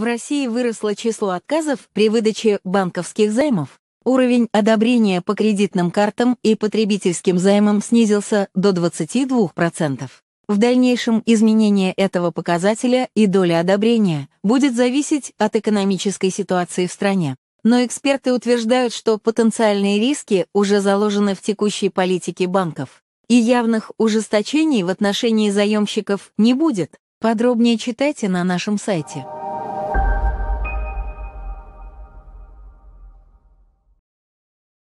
В России выросло число отказов при выдаче банковских займов. Уровень одобрения по кредитным картам и потребительским займам снизился до 22%. В дальнейшем изменение этого показателя и доля одобрения будет зависеть от экономической ситуации в стране. Но эксперты утверждают, что потенциальные риски уже заложены в текущей политике банков. И явных ужесточений в отношении заемщиков не будет. Подробнее читайте на нашем сайте.